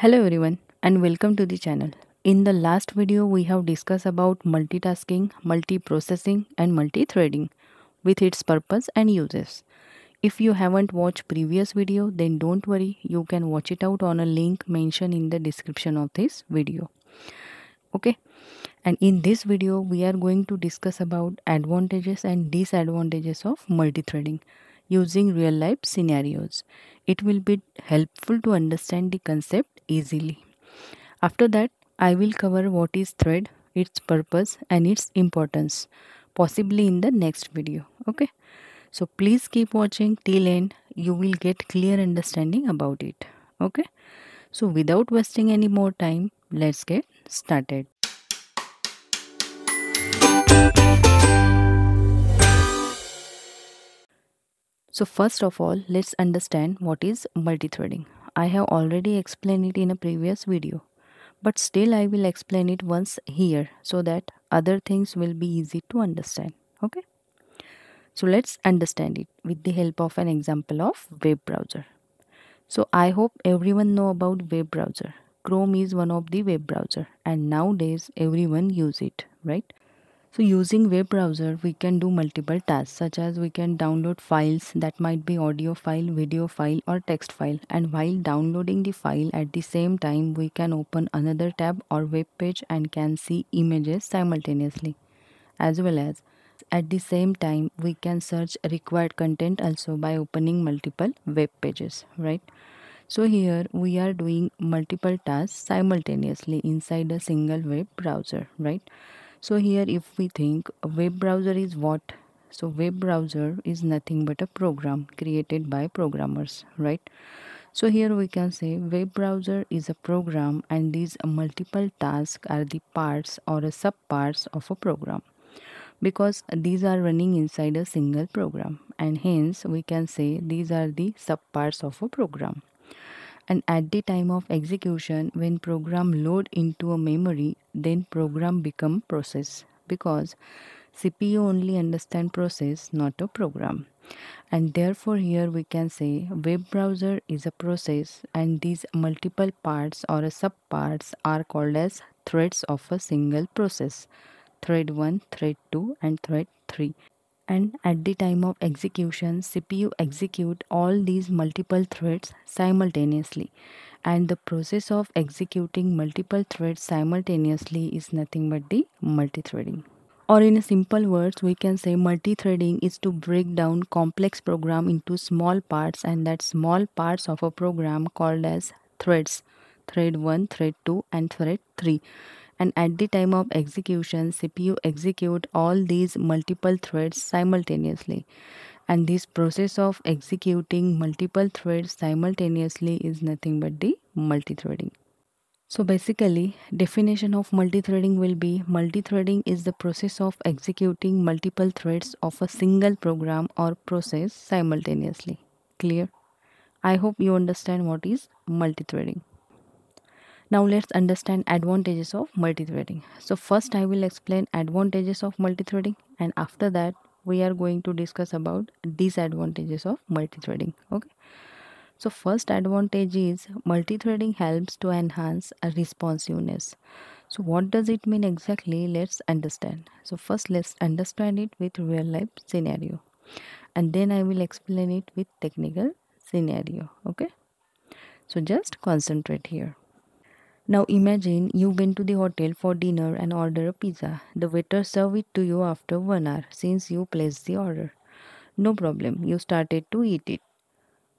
Hello everyone and welcome to the channel. In the last video we have discussed about multitasking, multiprocessing and multithreading with its purpose and uses. If you haven't watched previous video then don't worry you can watch it out on a link mentioned in the description of this video. Okay and in this video we are going to discuss about advantages and disadvantages of multi-threading using real life scenarios. It will be helpful to understand the concept easily. After that, I will cover what is thread, its purpose and its importance, possibly in the next video. Okay. So please keep watching till end. You will get clear understanding about it. Okay. So without wasting any more time, let's get started. So first of all, let's understand what is multithreading. I have already explained it in a previous video but still I will explain it once here so that other things will be easy to understand. Okay. So let's understand it with the help of an example of web browser. So I hope everyone know about web browser. Chrome is one of the web browser and nowadays everyone use it, right? So using web browser, we can do multiple tasks such as we can download files that might be audio file, video file or text file. And while downloading the file at the same time, we can open another tab or web page and can see images simultaneously. As well as at the same time, we can search required content also by opening multiple web pages, right? So here we are doing multiple tasks simultaneously inside a single web browser, right? so here if we think a web browser is what so web browser is nothing but a program created by programmers right so here we can say web browser is a program and these multiple tasks are the parts or subparts of a program because these are running inside a single program and hence we can say these are the subparts of a program and at the time of execution when program load into a memory then program become process because CPU only understand process not a program and therefore here we can say web browser is a process and these multiple parts or sub parts are called as threads of a single process thread 1 thread 2 and thread 3 and at the time of execution CPU execute all these multiple threads simultaneously and the process of executing multiple threads simultaneously is nothing but the multithreading or in simple words we can say multithreading is to break down complex program into small parts and that small parts of a program called as threads thread 1 thread 2 and thread 3 and at the time of execution CPU execute all these multiple threads simultaneously and this process of executing multiple threads simultaneously is nothing but the multithreading. So basically definition of multithreading will be multithreading is the process of executing multiple threads of a single program or process simultaneously. Clear? I hope you understand what is multithreading now let's understand advantages of multithreading so first i will explain advantages of multithreading and after that we are going to discuss about disadvantages of multithreading okay so first advantage is multithreading helps to enhance responsiveness so what does it mean exactly let's understand so first let's understand it with real life scenario and then i will explain it with technical scenario okay so just concentrate here now imagine you went to the hotel for dinner and order a pizza. The waiter served it to you after one hour since you placed the order. No problem, you started to eat it.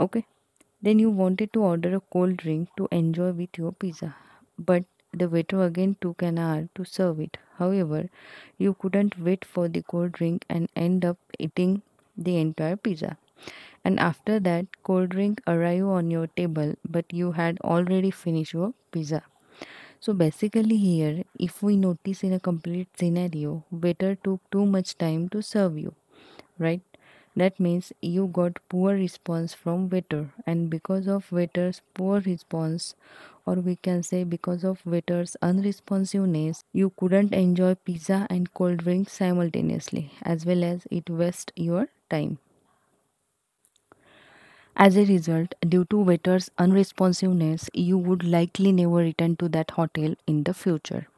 Okay? Then you wanted to order a cold drink to enjoy with your pizza. But the waiter again took an hour to serve it. However, you couldn't wait for the cold drink and end up eating the entire pizza. And after that, cold drink arrived on your table, but you had already finished your pizza. So basically here, if we notice in a complete scenario, waiter took too much time to serve you, right? That means you got poor response from waiter and because of waiter's poor response or we can say because of waiter's unresponsiveness, you couldn't enjoy pizza and cold drinks simultaneously as well as it waste your time. As a result, due to waiter's unresponsiveness, you would likely never return to that hotel in the future.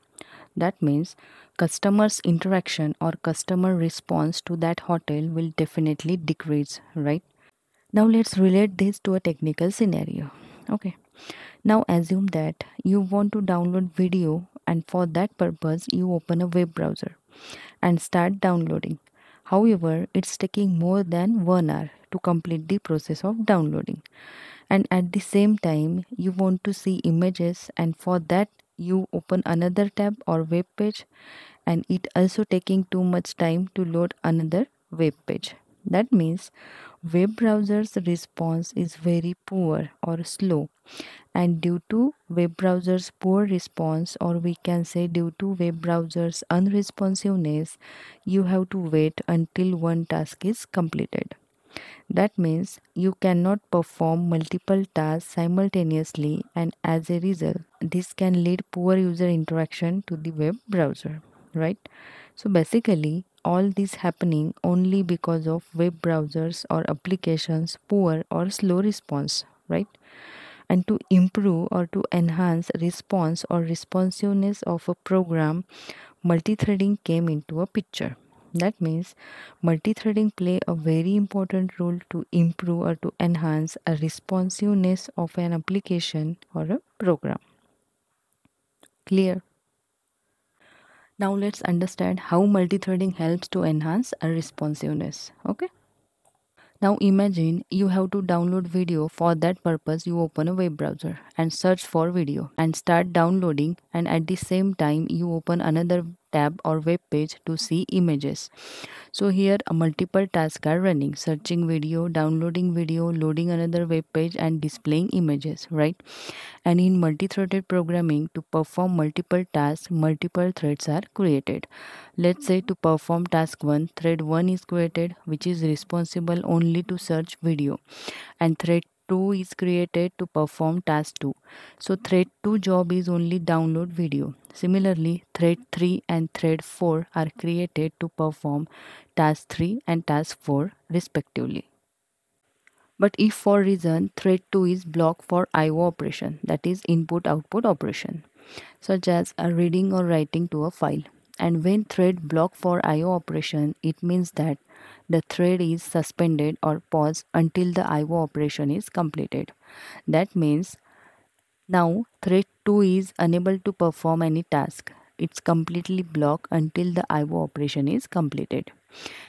That means customers' interaction or customer response to that hotel will definitely decrease, right? Now let's relate this to a technical scenario. Okay. Now assume that you want to download video and for that purpose you open a web browser and start downloading. However, it's taking more than 1 hour to complete the process of downloading and at the same time you want to see images and for that you open another tab or web page and it also taking too much time to load another web page that means web browser's response is very poor or slow and due to web browser's poor response or we can say due to web browser's unresponsiveness you have to wait until one task is completed that means you cannot perform multiple tasks simultaneously and as a result this can lead poor user interaction to the web browser, right? So basically all this happening only because of web browsers or applications poor or slow response, right? and to improve or to enhance response or responsiveness of a program multithreading came into a picture that means multithreading play a very important role to improve or to enhance a responsiveness of an application or a program. Clear? Now let's understand how multithreading helps to enhance a responsiveness. Okay? Now imagine you have to download video. For that purpose, you open a web browser and search for video and start downloading and at the same time you open another tab or web page to see images. So here multiple tasks are running searching video, downloading video, loading another web page and displaying images, right? And in multi-threaded programming to perform multiple tasks, multiple threads are created. Let's say to perform task 1, thread 1 is created which is responsible only to search video and thread 2 is created to perform task 2. So thread 2 job is only download video. Similarly, thread 3 and thread 4 are created to perform task 3 and task 4 respectively. But if for reason thread 2 is blocked for IO operation that is input output operation such as a reading or writing to a file and when thread block for IO operation, it means that the thread is suspended or paused until the IO operation is completed. That means now thread 2 is unable to perform any task. It's completely blocked until the IO operation is completed.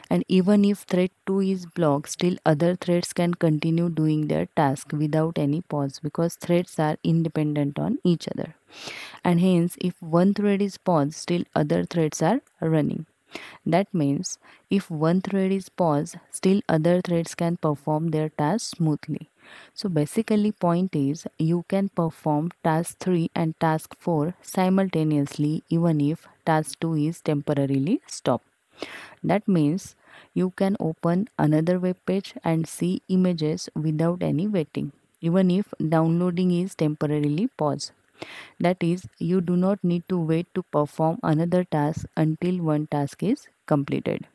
And even if thread 2 is blocked, still other threads can continue doing their task without any pause because threads are independent on each other. And hence, if one thread is paused, still other threads are running. That means if one thread is paused, still other threads can perform their task smoothly. So basically point is you can perform task 3 and task 4 simultaneously even if task 2 is temporarily stopped. That means you can open another web page and see images without any waiting even if downloading is temporarily paused. That is, you do not need to wait to perform another task until one task is completed.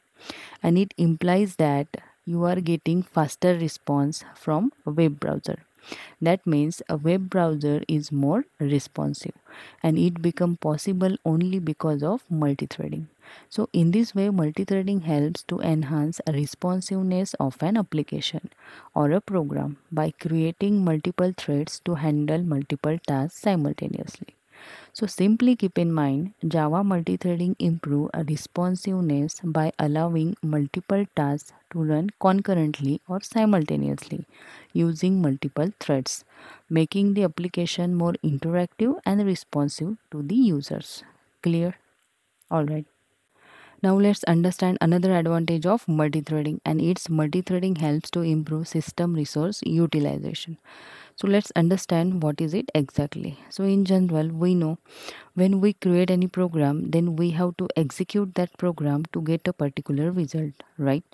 And it implies that you are getting faster response from web browser. That means a web browser is more responsive and it become possible only because of multithreading. So in this way multithreading helps to enhance responsiveness of an application or a program by creating multiple threads to handle multiple tasks simultaneously. So simply keep in mind Java multithreading improve responsiveness by allowing multiple tasks to run concurrently or simultaneously using multiple threads, making the application more interactive and responsive to the users. Clear? Alright. Now let's understand another advantage of multithreading and its multithreading helps to improve system resource utilization so let's understand what is it exactly so in general we know when we create any program then we have to execute that program to get a particular result right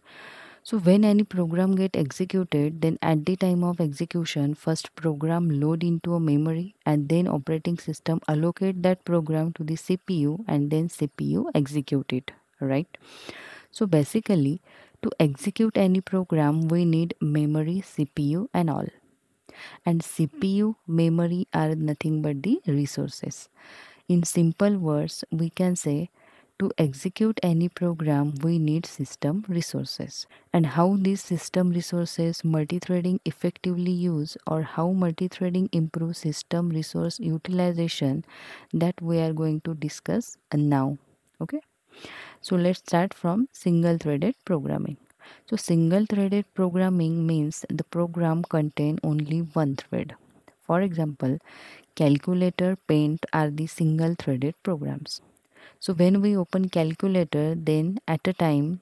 so when any program get executed then at the time of execution first program load into a memory and then operating system allocate that program to the cpu and then cpu execute it right so basically to execute any program we need memory cpu and all and CPU, memory are nothing but the resources. In simple words, we can say to execute any program, we need system resources. And how these system resources multithreading effectively use or how multithreading improves system resource utilization that we are going to discuss now. Okay. So let's start from single threaded programming. So single-threaded programming means the program contain only one thread. For example, calculator, paint are the single-threaded programs. So when we open calculator, then at a time,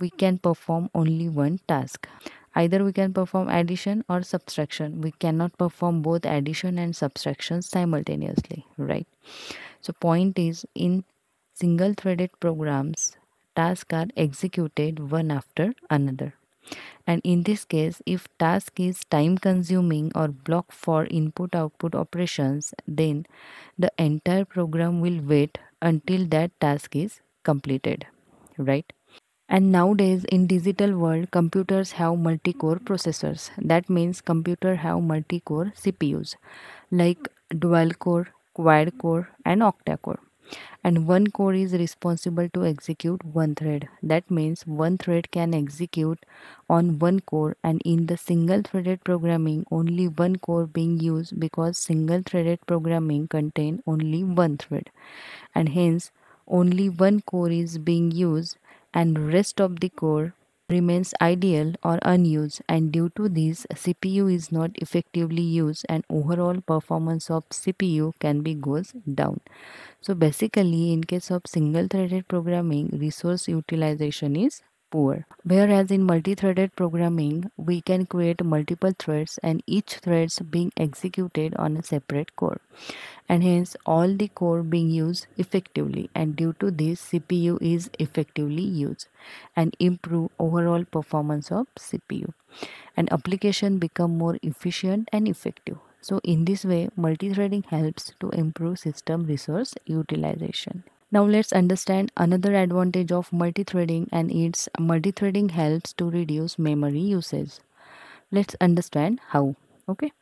we can perform only one task. Either we can perform addition or subtraction. We cannot perform both addition and subtraction simultaneously, right? So point is in single-threaded programs, tasks are executed one after another. And in this case, if task is time consuming or block for input output operations, then the entire program will wait until that task is completed, right? And nowadays in digital world, computers have multi-core processors. That means computer have multi-core CPUs like dual core, quad core and octa core and one core is responsible to execute one thread that means one thread can execute on one core and in the single threaded programming only one core being used because single threaded programming contain only one thread and hence only one core is being used and rest of the core remains ideal or unused and due to this CPU is not effectively used and overall performance of CPU can be goes down. So basically in case of single threaded programming resource utilization is poor. Whereas in multi-threaded programming, we can create multiple threads and each threads being executed on a separate core and hence all the core being used effectively and due to this CPU is effectively used and improve overall performance of CPU and application become more efficient and effective. So in this way, multi-threading helps to improve system resource utilization. Now let's understand another advantage of multithreading and its multithreading helps to reduce memory usage. Let's understand how. Okay.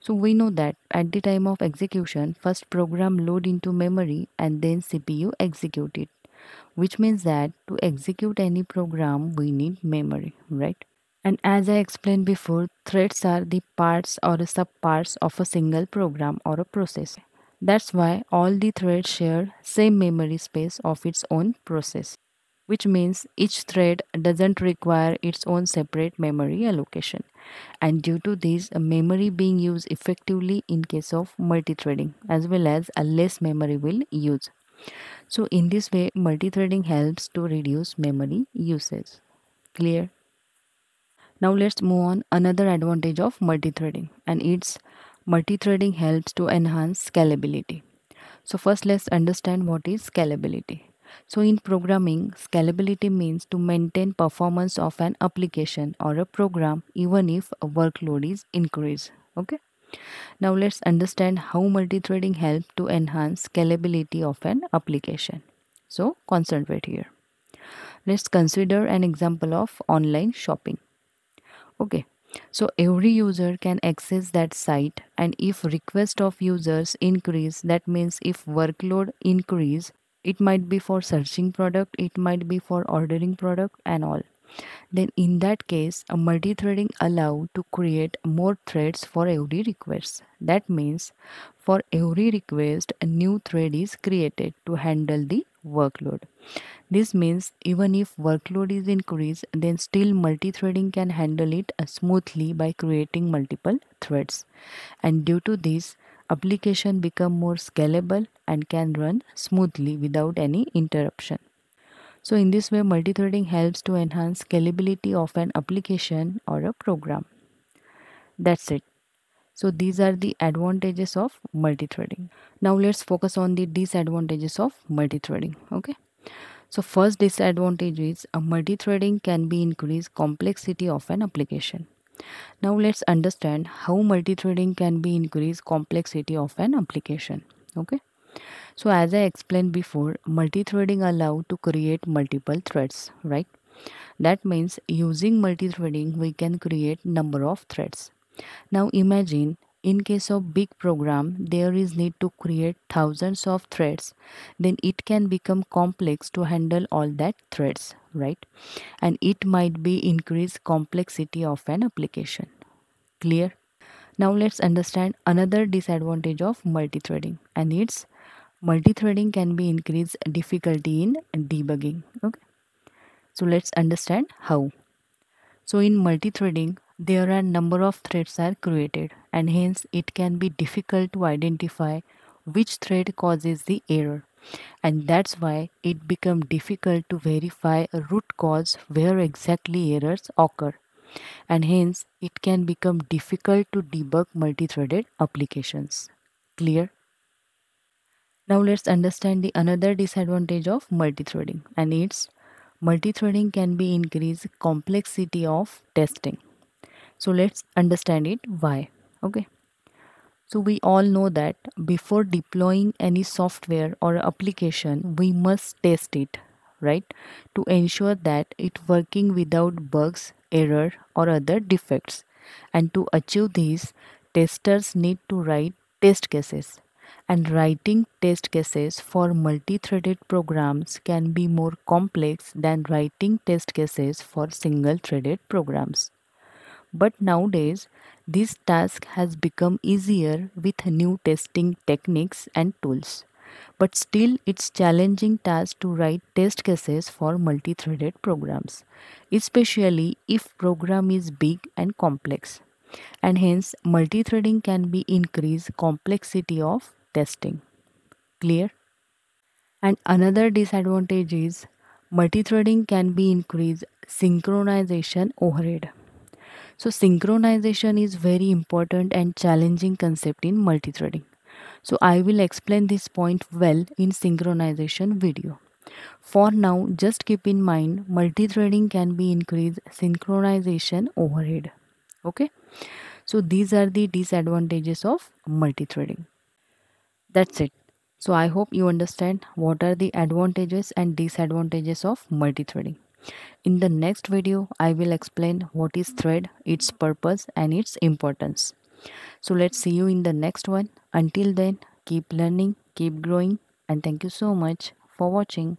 So we know that at the time of execution, first program load into memory and then CPU execute it. Which means that to execute any program, we need memory, right? And as I explained before, threads are the parts or subparts of a single program or a process. That's why all the threads share same memory space of its own process, which means each thread doesn't require its own separate memory allocation. And due to this, memory being used effectively in case of multithreading as well as a less memory will use. So in this way, multithreading helps to reduce memory usage. Clear? Now let's move on another advantage of multithreading and it's multi-threading helps to enhance scalability. So first let's understand what is scalability. So in programming, scalability means to maintain performance of an application or a program even if a workload is increased. Okay. Now let's understand how multi-threading helps to enhance scalability of an application. So concentrate here. Let's consider an example of online shopping. Okay, so every user can access that site and if request of users increase that means if workload increase it might be for searching product it might be for ordering product and all then in that case a multi-threading allow to create more threads for every request that means for every request a new thread is created to handle the workload this means even if workload is increased then still multi-threading can handle it uh, smoothly by creating multiple threads and due to this application become more scalable and can run smoothly without any interruption so in this way, multithreading helps to enhance scalability of an application or a program. That's it. So these are the advantages of multithreading. Now let's focus on the disadvantages of multithreading. Okay. So first disadvantage is a multithreading can be increased complexity of an application. Now let's understand how multithreading can be increased complexity of an application. Okay. So as I explained before, multithreading allow to create multiple threads, right? That means using multithreading, we can create number of threads. Now imagine in case of big program, there is need to create thousands of threads, then it can become complex to handle all that threads, right? And it might be increase complexity of an application. Clear? Now let's understand another disadvantage of multithreading and it's Multithreading can be increased difficulty in debugging okay so let's understand how so in multi-threading there are number of threads are created and hence it can be difficult to identify which thread causes the error and that's why it become difficult to verify a root cause where exactly errors occur and hence it can become difficult to debug multi-threaded applications clear now let's understand the another disadvantage of multithreading and it's multithreading can be increased complexity of testing. So let's understand it why. Okay. So we all know that before deploying any software or application, we must test it, right? To ensure that it working without bugs, error or other defects. And to achieve this, testers need to write test cases and writing test cases for multi-threaded programs can be more complex than writing test cases for single-threaded programs. But nowadays, this task has become easier with new testing techniques and tools. But still, it's challenging task to write test cases for multi-threaded programs, especially if program is big and complex. And hence, multi-threading can be increase complexity of testing. Clear? And another disadvantage is multithreading can be increased synchronization overhead. So synchronization is very important and challenging concept in multithreading. So I will explain this point well in synchronization video. For now, just keep in mind multithreading can be increased synchronization overhead. Okay. So these are the disadvantages of multithreading. That's it. So I hope you understand what are the advantages and disadvantages of multithreading. In the next video, I will explain what is thread, its purpose and its importance. So let's see you in the next one. Until then, keep learning, keep growing and thank you so much for watching.